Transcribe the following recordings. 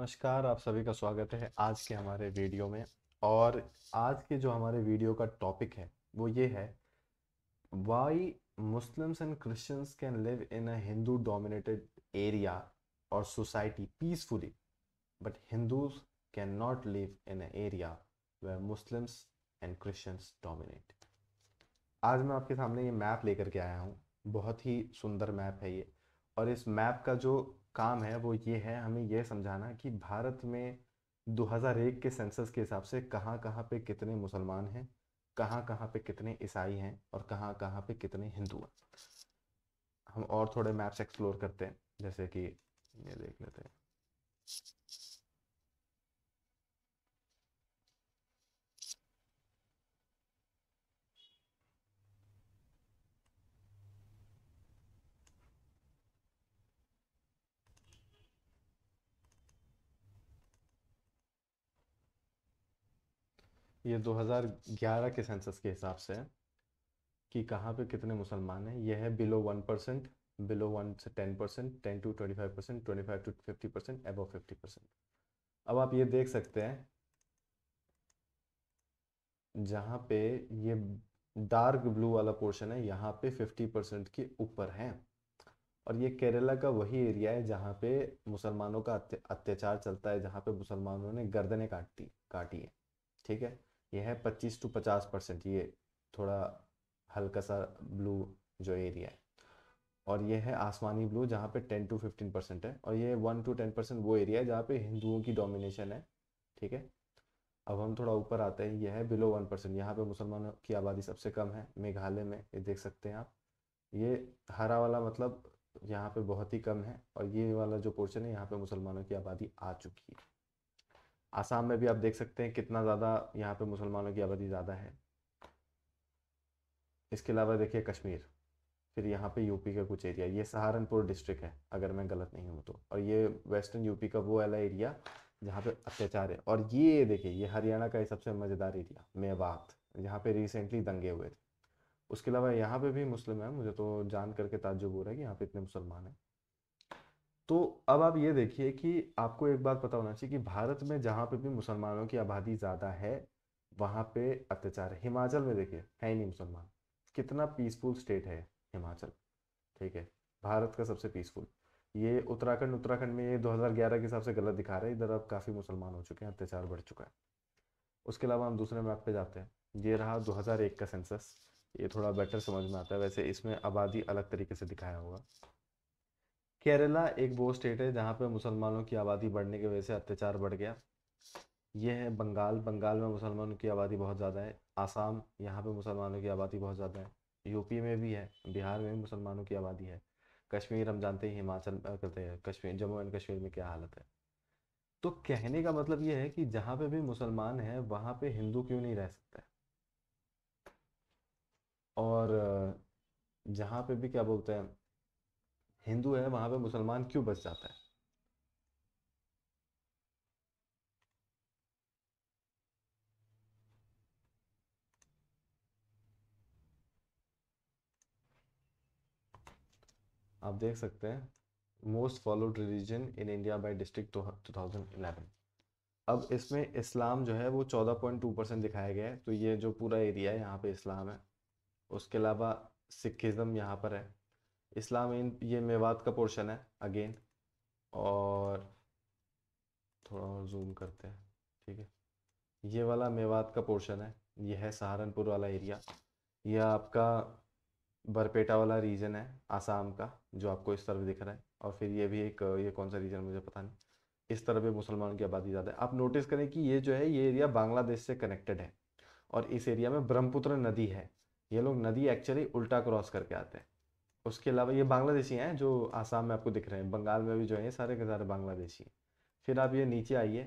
नमस्कार आप सभी का स्वागत है आज के हमारे वीडियो में और आज के जो हमारे वीडियो का टॉपिक है वो ये है why Muslims and Christians can live in a Hindu dominated area और society peacefully but Hindus can not live in a area where Muslims and Christians dominate आज मैं आपके सामने ये मैप लेकर के आया हूँ बहुत ही सुंदर मैप है ये और इस मैप का जो काम है वो ये है हमें ये समझाना कि भारत में 2001 के सेंसस के हिसाब से कहाँ कहाँ पे कितने मुसलमान हैं कहाँ कहाँ पे कितने ईसाई हैं और कहाँ कहाँ पे कितने हिंदू हैं हम और थोड़े मैप्स एक्सप्लोर करते हैं जैसे कि ये देख लेते हैं ये 2011 के सेंसस के हिसाब से है कि कहाँ पे कितने मुसलमान हैं यह है below one percent below one से ten percent ten to twenty five percent twenty five to fifty percent above fifty percent अब आप ये देख सकते हैं जहाँ पे ये डार्क ब्लू वाला पोर्शन है यहाँ पे फिफ्टी परसेंट के ऊपर है और ये केरला का वही एरिया है जहाँ पे मुसलमानों का अत्याचार चलता है जहाँ पे मुसलमानों ने गर्दनें काटती काटी हैं ठीक है ये है पच्चीस टू पचास परसेंट ये थोड़ा हल्का सा ब्लू जो एरिया है और ये है आसमानी ब्लू जहाँ पे टेन टू फिफ्टीन परसेंट है और ये वन टू टेन परसेंट वो एरिया है जहाँ पे हिंदुओं की डोमिनेशन है ठीक है अब हम थोड़ा ऊपर आते हैं यह है बिलो वन परसेंट यहाँ पे मुसलमानों की आबादी सबसे कम है मेघालय में ये देख सकते हैं आप ये हरा वाला मतलब यहाँ पे बहुत ही कम है और ये वाला जो पोर्शन है यहाँ पे मुसलमानों की आबादी आ चुकी है आसाम में भी आप देख सकते हैं कितना ज़्यादा यहाँ पे मुसलमानों की आबादी ज़्यादा है इसके अलावा देखिए कश्मीर फिर यहाँ पे यूपी का कुछ एरिया ये सहारनपुर डिस्ट्रिक्ट है अगर मैं गलत नहीं हूँ तो और ये वेस्टर्न यूपी का वो वाला एरिया जहाँ पे अत्याचार है और ये देखिए ये हरियाणा का सबसे मज़ेदार एरिया मेवात यहाँ पे रिसेंटली दंगे हुए थे उसके अलावा यहाँ पे भी मुस्लिम है मुझे तो जान करके ताजुब हो रहा है कि यहाँ पे इतने मुसलमान हैं तो अब आप ये देखिए कि आपको एक बात पता होना चाहिए कि भारत में जहाँ पे भी मुसलमानों की आबादी ज़्यादा है वहाँ पे अत्याचार है हिमाचल में देखिए है ही नहीं मुसलमान कितना पीसफुल स्टेट है हिमाचल ठीक है भारत का सबसे पीसफुल ये उत्तराखंड उत्तराखंड में ये 2011 के हिसाब से गलत दिखा रहे हैं इधर अब काफ़ी मुसलमान हो चुके हैं अत्याचार बढ़ चुका है उसके अलावा हम दूसरे मैप पे जाते हैं ये रहा 2001 का सेंसस ये थोड़ा बेटर समझ में आता है वैसे इसमें आबादी अलग तरीके से दिखाया होगा केरला एक वो स्टेट है जहाँ पे मुसलमानों की आबादी बढ़ने की वजह से अत्याचार बढ़ गया यह है बंगाल बंगाल में मुसलमानों की आबादी बहुत ज़्यादा है आसाम यहाँ पे मुसलमानों की आबादी बहुत ज़्यादा है यूपी में भी है बिहार में भी मुसलमानों की आबादी है कश्मीर हम जानते हैं हिमाचल करते हैं कश्मीर जम्मू एंड कश्मीर में क्या हालत है तो कहने का मतलब ये है कि जहाँ पे भी मुसलमान है वहाँ पे हिंदू क्यों नहीं रह सकता और जहाँ पे भी क्या बोलते हैं हिंदू है वहाँ पे मुसलमान क्यों बस जाता है आप देख सकते हैं most followed religion in India by district two thousand eleven अब इसमें इस्लाम जो है वो चौदह पॉइंट टू परसेंट दिखाया गया है तो ये जो पूरा एरिया है यहाँ पे इस्लाम है उसके अलावा सिखिज़म यहाँ पर है इस्लाम इन ये मेवात का पोर्शन है अगेन और थोड़ा और जूम करते हैं ठीक है ये वाला मेवात का पोर्शन है ये है सहारनपुर वाला एरिया ये आपका बरपेटा वाला रीजन है आसाम का जो आपको इस तरफ दिख रहा है और फिर ये भी एक ये कौन सा रीजन मुझे पता नहीं इस तरफ भी मुसलमानों की आबादी ज़्यादा है आप नोटिस करें कि ये जो है ये एरिया बांग्लादेश से कनेक्टेड है और इस एरिया में ब्रह्मपुत्र नदी है ये लोग नदी एक्चुअली उल्टा क्रॉस करके आते हैं उसके अलावा ये बांग्लादेशी हैं जो आसाम में आपको दिख रहे हैं बंगाल में भी जो है सारे के सारे बांग्लादेशी हैं फिर आप ये नीचे आइए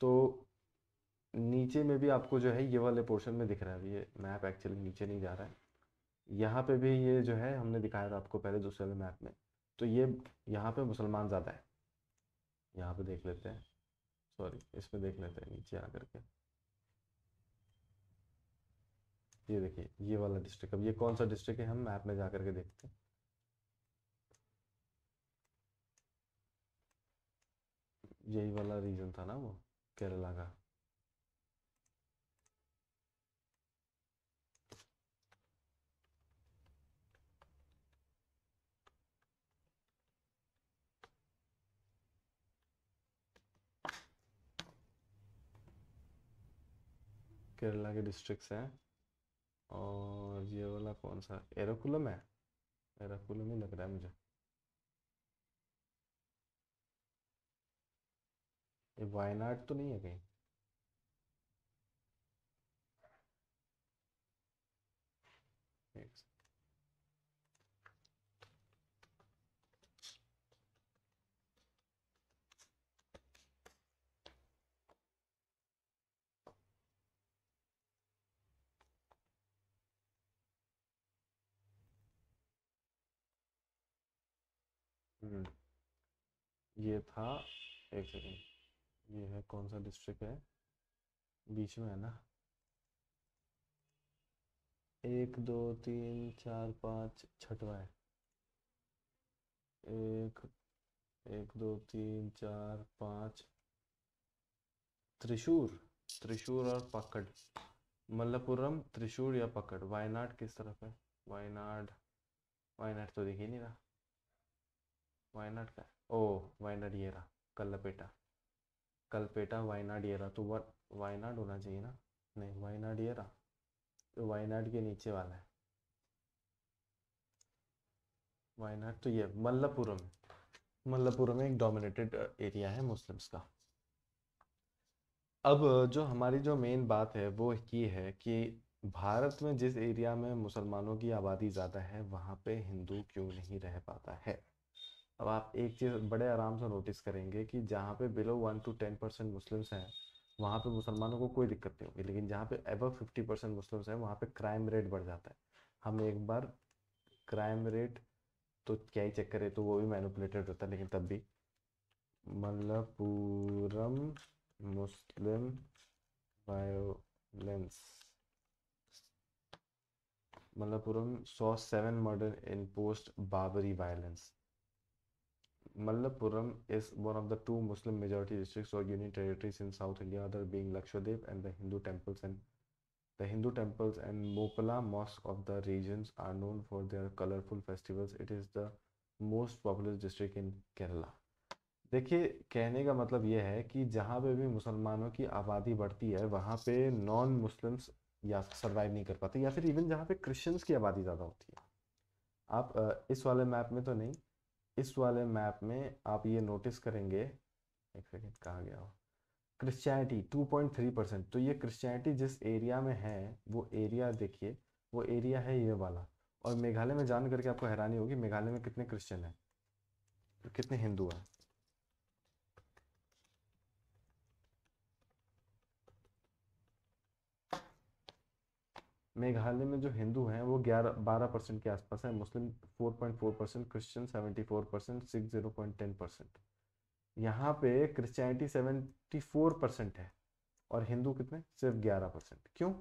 तो नीचे में भी आपको जो है ये वाले पोर्शन में दिख रहा है ये मैप एक्चुअली नीचे नहीं जा रहा है यहाँ पे भी ये जो है हमने दिखाया था आपको पहले दूसरे वाले मैप में तो ये यहाँ पे मुसलमान ज़्यादा है यहाँ पे देख लेते हैं सॉरी इसमें देख लेते हैं नीचे आ करके ये देखिए ये वाला डिस्ट्रिक्ट अब ये कौन सा डिस्ट्रिक्ट है हम मैप में जा करके देखते हैं यही वाला रीजन था ना वो केरला का केरला के डिस्ट्रिक्ट्स हैं और ये वाला कौन सा एराकुलम है एराकुलम ही लग रहा है मुझे ये वायनाड तो नहीं है कहीं हम्म, ये था एक सेकेंड ये है कौन सा डिस्ट्रिक्ट है बीच में है ना एक दो तीन चार पाँच छठवा है एक एक दो तीन चार पाँच त्रिशूर त्रिशूर और पकड़ मल्लपुरम त्रिशूर या पकड़ वायनाड किस तरफ है वायनाड वायनाड तो दिख ही नहीं रहा वायनाड का ओ वायनाड ये रहा कल्लपेटा कलपेटा वायनाड येरा तो वायनाड होना चाहिए ना नहीं वायनाड येरा तो वायनाड के नीचे वाला है वायनाड तो ये मल्लपुरम मल्लपुरम में एक डोमिनेटेड एरिया है मुस्लिम्स का अब जो हमारी जो मेन बात है वो ये है कि भारत में जिस एरिया में मुसलमानों की आबादी ज़्यादा है वहाँ पे हिंदू क्यों नहीं रह पाता है अब आप एक चीज़ बड़े आराम से नोटिस करेंगे कि जहाँ पे below one to ten percent Muslims हैं वहाँ पे मुसलमानों को कोई दिक्कत नहीं होगी लेकिन जहाँ पे एबव फिफ्टी परसेंट मुस्लिम्स हैं वहाँ पे क्राइम रेट बढ़ जाता है हम एक बार क्राइम रेट तो क्या ही चेक करें तो वो भी मैनुपलेटेड होता है लेकिन तब भी मलपुरम मुस्लिम वायोलेंस मलपुरम सौ seven murder in post Babri violence Malappuram is one of the two Muslim majority districts or union territories in South India, other being Lakshadweep and the Hindu temples and the Hindu temples and Mopala mosques of the regions are known for their colorful festivals. It is the most populous district in Kerala. देखिए कहने का मतलब ये है कि जहाँ पे भी मुसलमानों की आबादी बढ़ती है वहाँ पे नॉन मुस्लिम्स या सरवाइव नहीं कर पाते या फिर इवन जहाँ पे क्रिश्चियंस की आबादी ज़्यादा होती है आप इस वाले मैप में तो नहीं इस वाले मैप में आप ये नोटिस करेंगे एक सेकेंड कहा गया हो क्रिश्चियनिटी 2.3 परसेंट तो ये क्रिश्चियनिटी जिस एरिया में है वो एरिया देखिए वो एरिया है ये वाला और मेघालय में जान करके आपको हैरानी होगी मेघालय में कितने क्रिश्चियन हैं कितने हिंदू हैं मेघालय में जो हिंदू हैं वो ग्यारह बारह परसेंट के आसपास हैं Muslim four point four percent Christian seventy four percent Sikh zero point ten percent यहाँ पे क्रिश्चियनिटी सेवेंटी फोर परसेंट है और हिंदू कितने सिर्फ ग्यारह परसेंट क्यों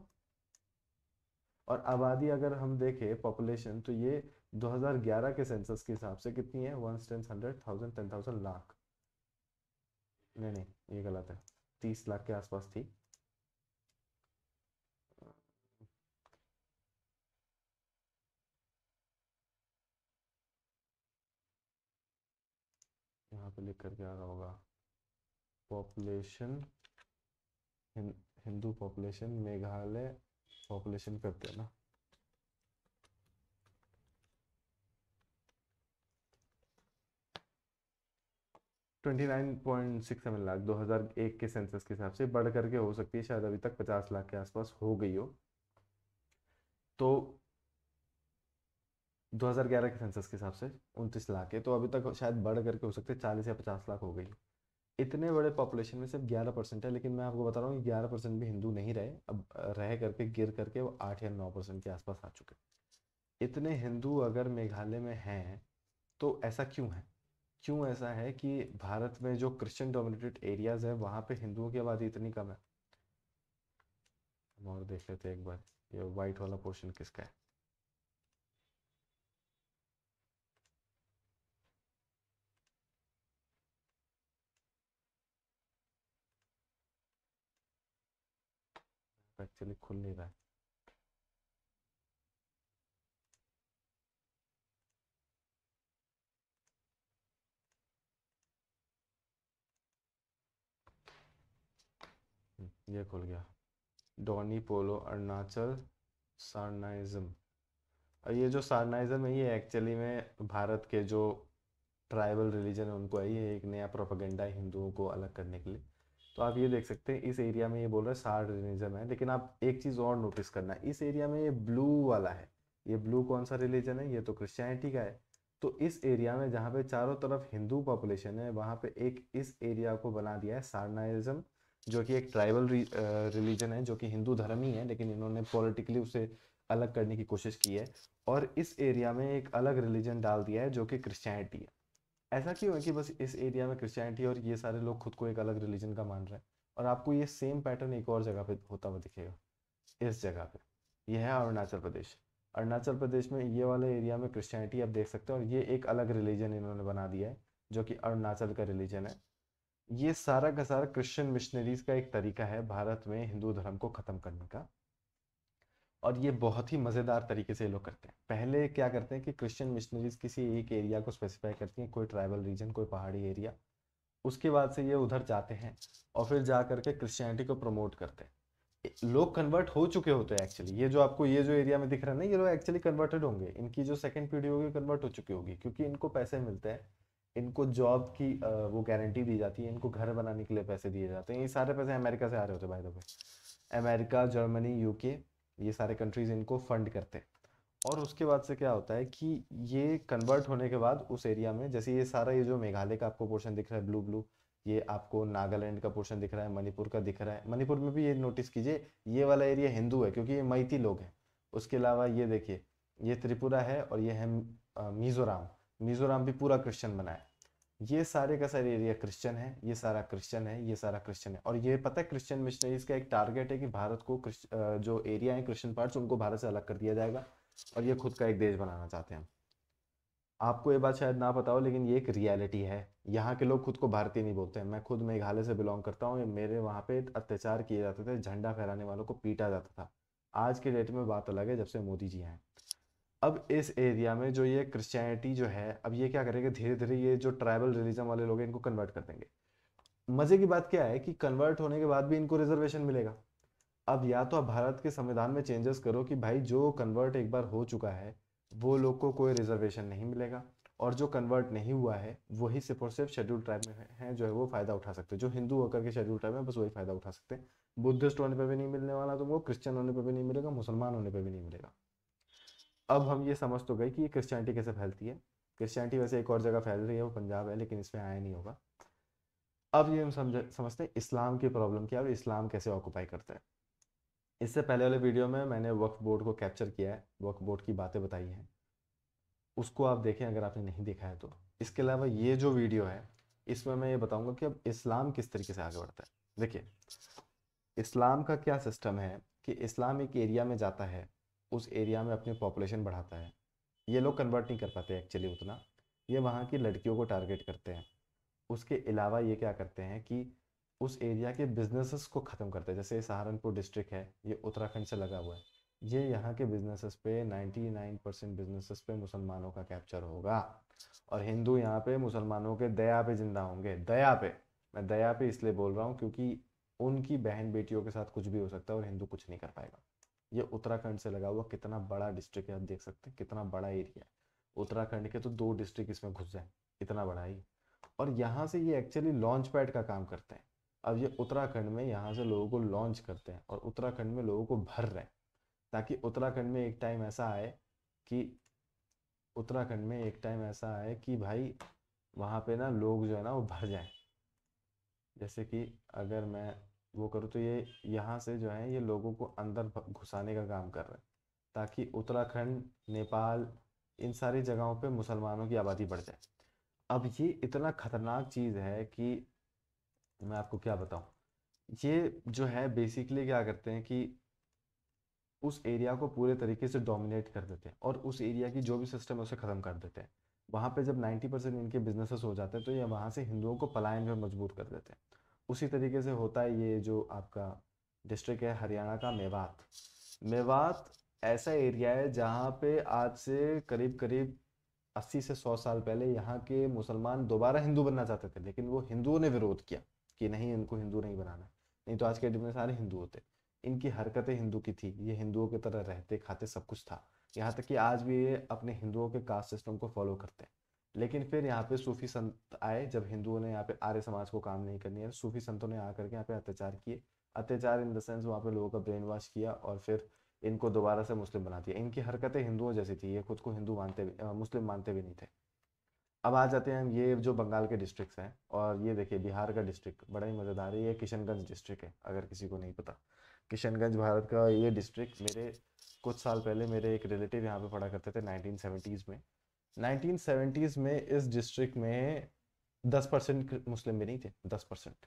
और आबादी अगर हम देखें पॉपुलेशन तो ये 2011 के सेंसस के हिसाब से कितनी है one ten hundred thousand ten thousand lakh नहीं नहीं ये गलत है तीस लाख के आसपास थी पे लिख करके आ रहा होगा population Hindu population Meghalaya population करते हैं ना twenty nine point six seven lakh दो हज़ार एक के सेंसस के हिसाब से बढ़ करके हो सकती है शायद अभी तक पचास लाख के आसपास हो गई हो तो 2011 के सेंसस के हिसाब से उनतीस लाख है तो अभी तक शायद बढ़ करके हो सकते चालीस या पचास लाख हो गई इतने बड़े पॉपुलेशन में सिर्फ ग्यारह परसेंट है लेकिन मैं आपको बता रहा हूँ ग्यारह परसेंट भी हिंदू नहीं रहे अब रह करके गिर करके वो आठ या नौ परसेंट के आसपास आ चुके इतने हिंदू अगर मेघालय में हैं तो ऐसा क्यों है क्यों ऐसा है कि भारत में जो क्रिश्चियन डोमिनेटेड एरियाज है वहाँ पे हिंदुओं की आबादी इतनी कम है हम और देख लेते हैं एक बार ये वाइट वाला पोर्शन किसका है एक्चुअली खुल नहीं रहा है ये खुल गया डोनी पोलो अरुणाचल सारनाइजम और ये जो सारनाइजम है ये एक्चुअली में भारत के जो ट्राइबल रिलीजन है उनको है ये एक नया प्रोपागेंडा हिंदुओं को अलग करने के लिए तो आप ये देख सकते हैं इस एरिया में ये बोल रहा है रिलीजन है लेकिन आप एक चीज़ और नोटिस करना इस एरिया में ये ब्लू वाला है ये ब्लू कौन सा रिलीजन है ये तो क्रिश्चियनिटी का है तो इस एरिया में जहाँ पे चारों तरफ हिंदू पॉपुलेशन है वहाँ पे एक इस एरिया को बना दिया है सारनाइजम जो कि एक ट्राइबल रिलीजन है जो कि हिंदू धर्म ही है लेकिन इन्होंने पॉलिटिकली उसे अलग करने की कोशिश की है और इस एरिया में एक अलग रिलीजन डाल दिया है जो कि क्रिश्चियनिटी है ऐसा क्यों है कि बस इस एरिया में क्रिश्चियनिटी और ये सारे लोग खुद को एक अलग रिलीजन का मान रहे हैं और आपको ये सेम पैटर्न एक और जगह पे होता हुआ दिखेगा इस जगह पे यह है अरुणाचल प्रदेश अरुणाचल प्रदेश में ये वाले एरिया में क्रिश्चियनिटी आप देख सकते हैं और ये एक अलग रिलीजन इन्होंने बना दिया है जो कि अरुणाचल का रिलीजन है ये सारा का सारा क्रिश्चियन मिशनरीज का एक तरीका है भारत में हिंदू धर्म को ख़त्म करने का और ये बहुत ही मज़ेदार तरीके से ये लोग करते हैं पहले क्या करते हैं कि क्रिश्चियन मिशनरीज किसी एक एरिया को स्पेसिफाई करती हैं कोई ट्राइबल रीजन कोई पहाड़ी एरिया उसके बाद से ये उधर जाते हैं और फिर जा करके क्रिश्चियनिटी को प्रमोट करते हैं लोग कन्वर्ट हो चुके होते हैं एक्चुअली ये जो आपको ये जो एरिया में दिख रहा है ना ये लोग एक्चुअली कन्वर्टेड होंगे इनकी जो सेकंड पीढ़ी होगी कन्वर्ट हो चुकी होगी क्योंकि इनको पैसे मिलते हैं इनको जॉब की वो गारंटी दी जाती है इनको घर बनाने के लिए पैसे दिए जाते हैं ये सारे पैसे अमेरिका से आ रहे होते हैं भाई द अमेरिका जर्मनी यूके ये सारे कंट्रीज इनको फंड करते हैं और उसके बाद से क्या होता है कि ये कन्वर्ट होने के बाद उस एरिया में जैसे ये सारा ये जो मेघालय का आपको पोर्शन दिख रहा है ब्लू ब्लू ये आपको नागालैंड का पोर्शन दिख रहा है मणिपुर का दिख रहा है मणिपुर में भी ये नोटिस कीजिए ये वाला एरिया हिंदू है क्योंकि ये मैती लोग हैं उसके अलावा ये देखिए ये त्रिपुरा है और ये है मिजोराम मिजोराम भी पूरा क्रिश्चियन बना है ये सारे का सारे एरिया क्रिश्चियन है ये सारा क्रिश्चियन है ये सारा क्रिश्चियन है और ये पता है क्रिश्चियन मिशनरीज का एक टारगेट है कि भारत को जो एरिया है क्रिश्चियन पार्ट्स उनको भारत से अलग कर दिया जाएगा और ये खुद का एक देश बनाना चाहते हैं आपको ये बात शायद ना पता हो लेकिन ये एक रियलिटी है यहाँ के लोग खुद को भारतीय नहीं बोलते हैं मैं खुद मेघालय से बिलोंग करता हूँ मेरे वहाँ पे अत्याचार किए जाते थे झंडा फहराने वालों को पीटा जाता था आज के डेट में बात अलग है जब से मोदी जी आए अब इस एरिया में जो ये क्रिश्चियनिटी जो है अब ये क्या करेंगे धीरे धीरे ये जो ट्राइबल रिलीजन वाले लोग हैं इनको कन्वर्ट कर देंगे मजे की बात क्या है कि कन्वर्ट होने के बाद भी इनको रिजर्वेशन मिलेगा अब या तो आप भारत के संविधान में चेंजेस करो कि भाई जो कन्वर्ट एक बार हो चुका है वो लोग को कोई रिजर्वेशन नहीं मिलेगा और जो कन्वर्ट नहीं हुआ है वही सिर्फ और सिर्फ शेड्यूल ट्राइब में है जो है वो फ़ायदा उठा सकते हैं जो हिंदू होकर के शेड्यूल ट्राइब में बस वही फ़ायदा उठा सकते हैं बुद्धिस्ट होने पर भी नहीं मिलने वाला तुमको क्रिश्चियन होने पर भी नहीं मिलेगा मुसलमान होने पर भी नहीं मिलेगा अब हम ये समझ तो गए कि ये क्रिश्चियनिटी कैसे फैलती है क्रिश्चियनिटी वैसे एक और जगह फैल रही है वो पंजाब है लेकिन इसमें आया नहीं होगा अब ये हम समझ समझते हैं इस्लाम की प्रॉब्लम क्या है और इस्लाम कैसे ऑक्यूपाई करता है इससे पहले वाले वीडियो में मैंने वक्फ बोर्ड को कैप्चर किया है वक्फ बोर्ड की बातें बताई हैं उसको आप देखें अगर आपने नहीं देखा है तो इसके अलावा ये जो वीडियो है इसमें मैं ये बताऊंगा कि अब इस्लाम किस तरीके से आगे बढ़ता है देखिए इस्लाम का क्या सिस्टम है कि इस्लाम एक एरिया में जाता है उस एरिया में अपनी पॉपुलेशन बढ़ाता है ये लोग कन्वर्ट नहीं कर पाते एक्चुअली उतना ये वहाँ की लड़कियों को टारगेट करते हैं उसके अलावा ये क्या करते हैं कि उस एरिया के बिजनेसेस को ख़त्म करते हैं जैसे सहारनपुर डिस्ट्रिक्ट है ये उत्तराखंड से लगा हुआ है ये यहाँ के बिजनेसेस पे 99 परसेंट बिजनेसेस पे मुसलमानों का कैप्चर होगा और हिंदू यहाँ पे मुसलमानों के दया पे जिंदा होंगे दया पे मैं दया पे इसलिए बोल रहा हूँ क्योंकि उनकी बहन बेटियों के साथ कुछ भी हो सकता है और हिंदू कुछ नहीं कर पाएगा ये उत्तराखंड से लगा हुआ कितना बड़ा डिस्ट्रिक्ट है आप देख सकते हैं कितना बड़ा एरिया है उत्तराखंड के तो दो डिस्ट्रिक्ट इसमें घुस जाए इतना बड़ा ही और यहाँ से ये एक्चुअली लॉन्च पैड का काम करते हैं अब ये उत्तराखंड में यहाँ से लोगों को लॉन्च करते हैं और उत्तराखंड में लोगों को भर रहे हैं ताकि उत्तराखंड में एक टाइम ऐसा आए कि उत्तराखंड में एक टाइम ऐसा आए कि भाई वहाँ पे ना लोग जो है ना वो भर जाएं जैसे कि अगर मैं वो करूँ तो ये यहाँ से जो है ये लोगों को अंदर घुसाने का काम कर रहे हैं ताकि उत्तराखंड नेपाल इन सारी जगहों पे मुसलमानों की आबादी बढ़ जाए अब ये इतना खतरनाक चीज़ है कि मैं आपको क्या बताऊँ ये जो है बेसिकली क्या करते हैं कि उस एरिया को पूरे तरीके से डोमिनेट कर देते हैं और उस एरिया की जो भी सिस्टम है उसे ख़त्म कर देते हैं वहाँ पे जब 90 परसेंट इनके बिजनेसेस हो जाते हैं तो ये वहाँ से हिंदुओं को पलायन पर मजबूर कर देते हैं उसी तरीके से होता है ये जो आपका डिस्ट्रिक्ट है हरियाणा का मेवात मेवात ऐसा एरिया है जहाँ पे आज से करीब करीब 80 से 100 साल पहले यहाँ के मुसलमान दोबारा हिंदू बनना चाहते थे लेकिन वो हिंदुओं ने विरोध किया कि नहीं इनको हिंदू नहीं बनाना नहीं तो आज के डेट में सारे हिंदू होते इनकी हरकतें हिंदू की थी ये हिंदुओं की तरह रहते खाते सब कुछ था यहाँ तक कि आज भी ये अपने हिंदुओं के कास्ट सिस्टम को फॉलो करते हैं लेकिन फिर यहाँ पे सूफी संत आए जब हिंदुओं ने यहाँ पे आर्य समाज को काम नहीं करनी है सूफी संतों ने आकर के यहाँ पे अत्याचार किए अत्याचार इन द सेंस वहाँ पे लोगों का ब्रेन वॉश किया और फिर इनको दोबारा से मुस्लिम बना दिया इनकी हरकतें हिंदुओं जैसी थी ये खुद को हिंदू मानते भी मुस्लिम मानते भी नहीं थे अब आ जाते हैं हम ये जो बंगाल के डिस्ट्रिक्ट हैं और ये देखिए बिहार का डिस्ट्रिक्ट बड़ा ही मज़ेदार है ये किशनगंज डिस्ट्रिक्ट है अगर किसी को नहीं पता किशनगंज भारत का ये डिस्ट्रिक्ट मेरे कुछ साल पहले मेरे एक रिलेटिव यहाँ पे पढ़ा करते थे नाइनटीन में 1970s में इस डिस्ट्रिक्ट में 10 परसेंट मुस्लिम भी नहीं थे 10 परसेंट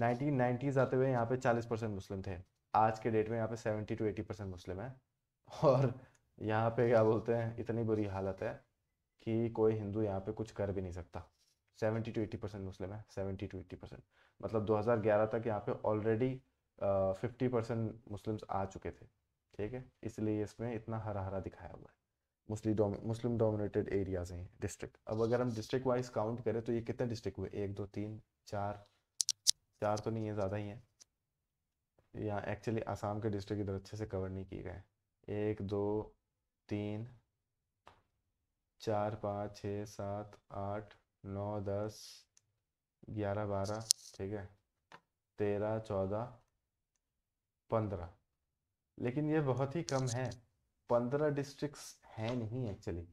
नाइनटीन आते हुए यहाँ पे 40 परसेंट मुस्लिम थे आज के डेट में यहाँ पे 70 टू 80 परसेंट मुस्लिम है और यहाँ पे क्या बोलते हैं इतनी बुरी हालत है कि कोई हिंदू यहाँ पे कुछ कर भी नहीं सकता seventy two eighty percent Muslim है सेवेंटी टू एटी परसेंट मतलब 2011 तक यहाँ पे ऑलरेडी फिफ्टी परसेंट मुस्लिम्स आ चुके थे ठीक है इसलिए इसमें इतना हरा हरा दिखाया हुआ है मुस्लिम डोमिनेटेड एरियाज हैं डिस्ट्रिक्ट अब अगर हम डिस्ट्रिक्ट वाइज काउंट करें तो ये कितने डिस्ट्रिक्ट हुए एक दो तीन चार चार तो नहीं है ज़्यादा ही हैं यहाँ एक्चुअली आसाम के डिस्ट्रिक्ट इधर अच्छे से कवर नहीं किए गए एक दो तीन चार पाँच छः सात आठ नौ दस ग्यारह बारह ठीक है तेरह चौदह पंद्रह लेकिन ये बहुत ही कम है पंद्रह डिस्ट्रिक्स है नहीं एक्चुअली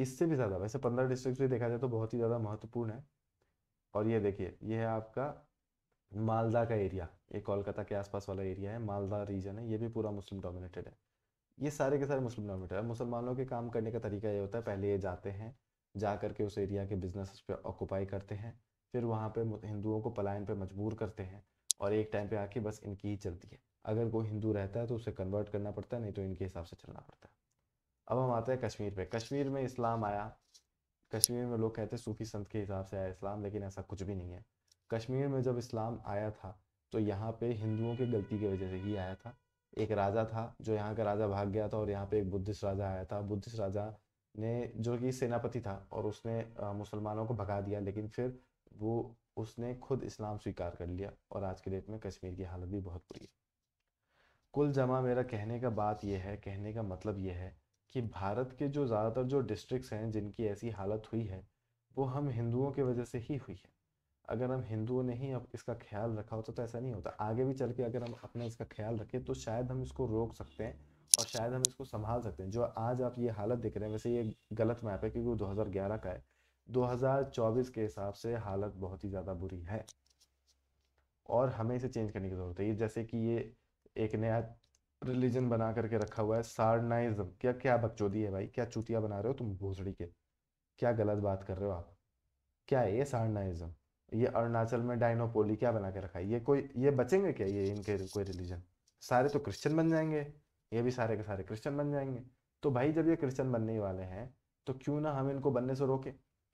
इससे भी ज़्यादा वैसे पंद्रह डिस्ट्रिक्ट भी देखा जाए तो बहुत ही ज़्यादा महत्वपूर्ण है और ये देखिए ये है आपका मालदा का एरिया ये कोलकाता के आसपास वाला एरिया है मालदा रीजन है ये भी पूरा मुस्लिम डोमिनेटेड है ये सारे के सारे मुस्लिम डोमिनेटेड है मुसलमानों के काम करने का तरीका ये होता है पहले ये जाते हैं जा करके उस एरिया के बिजनेस पे ऑक्यूपाई करते हैं फिर वहाँ पे हिंदुओं को पलायन पे मजबूर करते हैं और एक टाइम पे आके बस इनकी ही चलती है अगर कोई हिंदू रहता है तो उसे कन्वर्ट करना पड़ता है नहीं तो इनके हिसाब से चलना पड़ता है अब हम आते हैं कश्मीर पे कश्मीर में इस्लाम आया कश्मीर में लोग कहते हैं सूफी संत के हिसाब से आया इस्लाम लेकिन ऐसा कुछ भी नहीं है कश्मीर में जब इस्लाम आया था तो यहाँ पे हिंदुओं की गलती की वजह से ही आया था एक राजा था जो यहाँ का राजा भाग गया था और यहाँ पे एक बुद्धिस्ट राजा आया था बुद्धिस्ट राजा ने जो कि सेनापति था और उसने मुसलमानों को भगा दिया लेकिन फिर वो उसने खुद इस्लाम स्वीकार कर लिया और आज के डेट में कश्मीर की हालत भी बहुत बुरी है कुल जमा मेरा कहने का बात यह है कहने का मतलब यह है कि भारत के जो ज़्यादातर जो डिस्ट्रिक्स हैं जिनकी ऐसी हालत हुई है वो हम हिंदुओं की वजह से ही हुई है अगर हम हिंदुओं ने ही अब इसका ख्याल रखा होता तो, तो ऐसा नहीं होता आगे भी चल के अगर हम अपना इसका ख्याल रखें तो शायद हम इसको रोक सकते हैं और शायद हम इसको संभाल सकते हैं जो आज आप ये हालत देख रहे हैं वैसे ये गलत मैप है क्योंकि वो दो का है 2024 के हिसाब से हालत बहुत ही ज़्यादा बुरी है और हमें इसे चेंज करने की ज़रूरत है जैसे कि ये एक नया रिलीजन बना करके रखा हुआ है सार्नाइज्म क्या क्या बकचोदी है भाई क्या चूतिया बना रहे हो तुम भोसड़ी के क्या गलत बात कर रहे हो आप क्या है ये सार्नाइज्म ये अरुणाचल में डायनोपोली क्या बना के रखा है ये कोई ये बचेंगे क्या ये इनके कोई रिलीजन सारे तो क्रिश्चियन बन जाएंगे ये भी सारे के सारे क्रिश्चियन बन जाएंगे तो भाई जब ये क्रिश्चियन बनने वाले हैं तो क्यों ना हम इनको बनने से रोके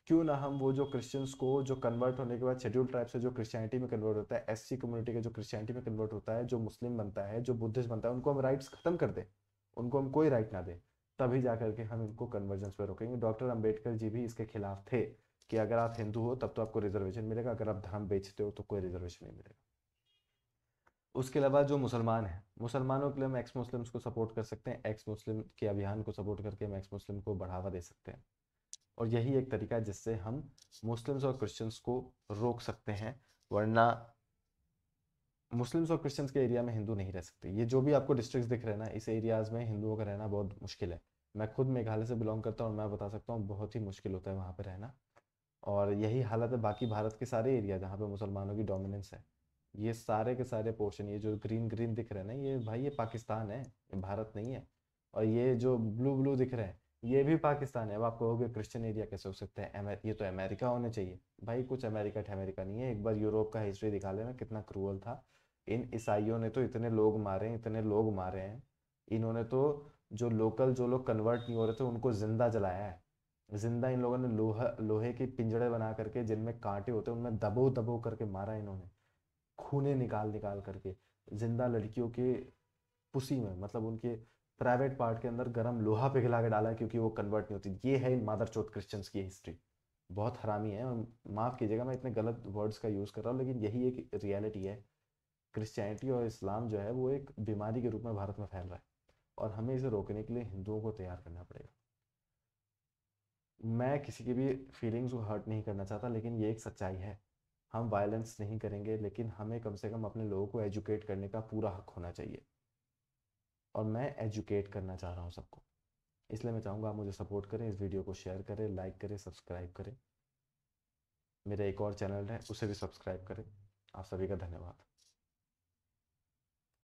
क्यों ना हम वो जो क्रिश्चियंस को जो कन्वर्ट होने के बाद शेड्यूल ट्राइब से जो क्रिश्चियनिटी में कन्वर्ट होता है एस सी कम्युनिटी का जो क्रिश्चियनिटी में कन्वर्ट होता है जो मुस्लिम बनता है जो बुद्धिस्ट बनता है उनको हम राइट्स खत्म कर दें उनको हम कोई राइट ना दें तभी जा करके हम इनको कन्वर्जन पर रोकेंगे डॉक्टर अम्बेडकर जी भी इसके खिलाफ थे कि अगर आप हिंदू हो तब तो आपको रिजर्वेशन मिलेगा अगर आप धर्म बेचते हो तो कोई रिजर्वेशन नहीं मिलेगा उसके अलावा जो मुसलमान हैं मुसलमानों के लिए हम एक्स मुस्लिम्स को सपोर्ट कर सकते हैं एक्स मुस्लिम के अभियान को सपोर्ट करके हम एक्स मुस्लिम को बढ़ावा दे सकते हैं और यही एक तरीका है जिससे हम मुस्लिम्स और क्रिश्चियंस को रोक सकते हैं वरना मुस्लिम्स और क्रिश्चियंस के एरिया में हिंदू नहीं रह सकते ये जो भी आपको डिस्ट्रिक्ट्स दिख रहे हैं ना इस एरियाज़ में हिंदुओं का रहना बहुत मुश्किल है मैं खुद मेघालय से बिलोंग करता हूँ और मैं बता सकता हूँ बहुत ही मुश्किल होता है वहाँ पर रहना और यही हालत है बाकी भारत के सारे एरिया जहाँ पे मुसलमानों की डोमिनेंस है ये सारे के सारे पोर्शन ये जो ग्रीन ग्रीन दिख रहे हैं ना ये भाई ये पाकिस्तान है ये भारत नहीं है और ये जो ब्लू ब्लू दिख रहे हैं ये भी पाकिस्तान है अब आप कहोगे क्रिश्चियन एरिया कैसे हो सकते हैं ये तो अमेरिका होने चाहिए भाई कुछ अमेरिका अमेरिका नहीं है एक बार यूरोप का हिस्ट्री दिखा लेना कितना क्रूअल था इन ईसाइयों ने तो इतने लोग मारे हैं इतने लोग मारे हैं इन्होंने तो जो लोकल जो लोग कन्वर्ट नहीं हो रहे थे उनको जिंदा जलाया है जिंदा इन लोगों ने लोहा लोहे के पिंजड़े बना करके जिनमें कांटे होते हैं उनमें दबो दबो करके मारा इन्होंने खूने निकाल निकाल करके जिंदा लड़कियों के पुसी में मतलब उनके प्राइवेट पार्ट के अंदर गर्म लोहा पिघला के डाला है क्योंकि वो कन्वर्ट नहीं होती ये है इन मादर चौथ क्रिश्चियंस की हिस्ट्री बहुत हरामी है और माफ़ कीजिएगा मैं इतने गलत वर्ड्स का यूज़ कर रहा हूँ लेकिन यही एक रियलिटी है क्रिश्चियनिटी और इस्लाम जो है वो एक बीमारी के रूप में भारत में फैल रहा है और हमें इसे रोकने के लिए हिंदुओं को तैयार करना पड़ेगा मैं किसी की भी फीलिंग्स को हर्ट नहीं करना चाहता लेकिन ये एक सच्चाई है हम वायलेंस नहीं करेंगे लेकिन हमें कम से कम अपने लोगों को एजुकेट करने का पूरा हक होना चाहिए और मैं एजुकेट करना चाह रहा हूँ सबको इसलिए मैं चाहूँगा आप मुझे सपोर्ट करें इस वीडियो को शेयर करें लाइक करें सब्सक्राइब करें मेरा एक और चैनल है उसे भी सब्सक्राइब करें आप सभी का धन्यवाद